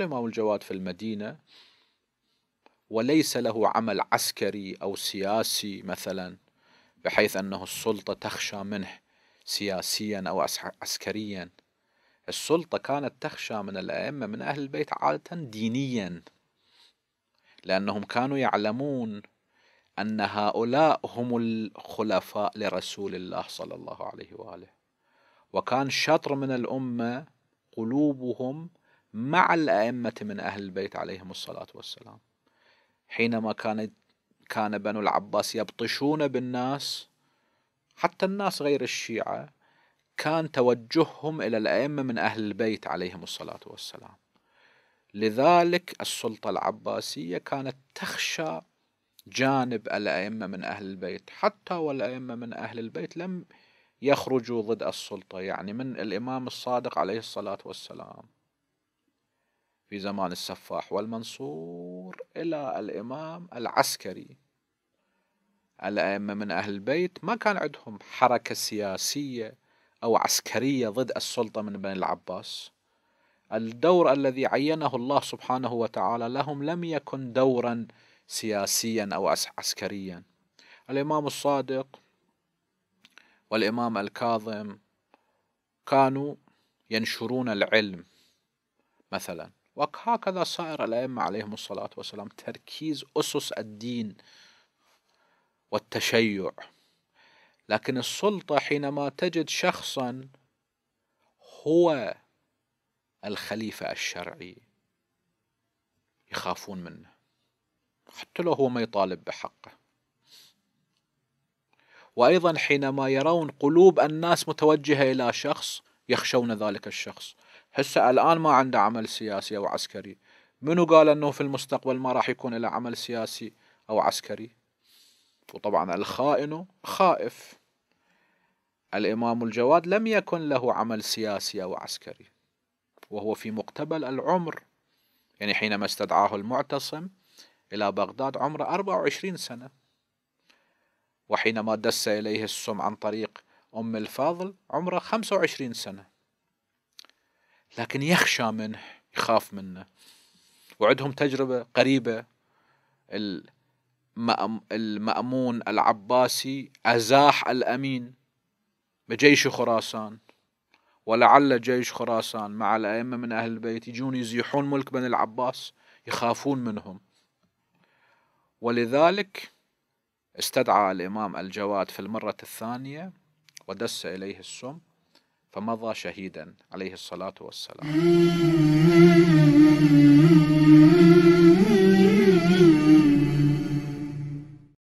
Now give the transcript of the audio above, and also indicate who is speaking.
Speaker 1: الإمام الجواد في المدينة وليس له عمل عسكري أو سياسي مثلا بحيث أنه السلطة تخشى منه سياسيا أو عسكريا السلطة كانت تخشى من الأئمة من أهل البيت عادة دينيا لأنهم كانوا يعلمون أن هؤلاء هم الخلفاء لرسول الله صلى الله عليه وآله وكان شطر من الأمة قلوبهم مع الأئمة من أهل البيت عليهم الصلاة والسلام حينما كانت كان بنو العباس يبطشون بالناس حتى الناس غير الشيعة كان توجههم إلى الأئمة من أهل البيت عليهم الصلاة والسلام لذلك السلطة العباسية كانت تخشى جانب الأئمة من أهل البيت حتى والأئمة من أهل البيت لم يخرجوا ضد السلطة يعني من الإمام الصادق عليه الصلاة والسلام في زمان السفاح والمنصور إلى الإمام العسكري الأئمة من أهل البيت ما كان عندهم حركة سياسية أو عسكرية ضد السلطة من بني العباس الدور الذي عينه الله سبحانه وتعالى لهم لم يكن دورا سياسيا أو عسكريا الإمام الصادق والإمام الكاظم كانوا ينشرون العلم مثلا وهكذا صار الأئمة عليهم الصلاة والسلام تركيز أسس الدين والتشيع لكن السلطة حينما تجد شخصا هو الخليفة الشرعي يخافون منه حتى لو هو ما يطالب بحقه وأيضا حينما يرون قلوب الناس متوجهة إلى شخص يخشون ذلك الشخص هسه الآن ما عنده عمل سياسي أو عسكري منو قال أنه في المستقبل ما راح يكون له عمل سياسي أو عسكري وطبعا الخائن خائف الإمام الجواد لم يكن له عمل سياسي أو عسكري وهو في مقتبل العمر يعني حينما استدعاه المعتصم إلى بغداد عمره 24 سنة وحينما دس إليه السم عن طريق أم الفاضل عمره 25 سنة لكن يخشى منه يخاف منه وعندهم تجربة قريبة المأمون العباسي أزاح الأمين بجيش خراسان ولعل جيش خراسان مع الأئمة من أهل البيت يجون يزيحون ملك بني العباس يخافون منهم ولذلك استدعى الإمام الجواد في المرة الثانية ودس إليه السم فمضى شهيدا عليه الصلاة والسلام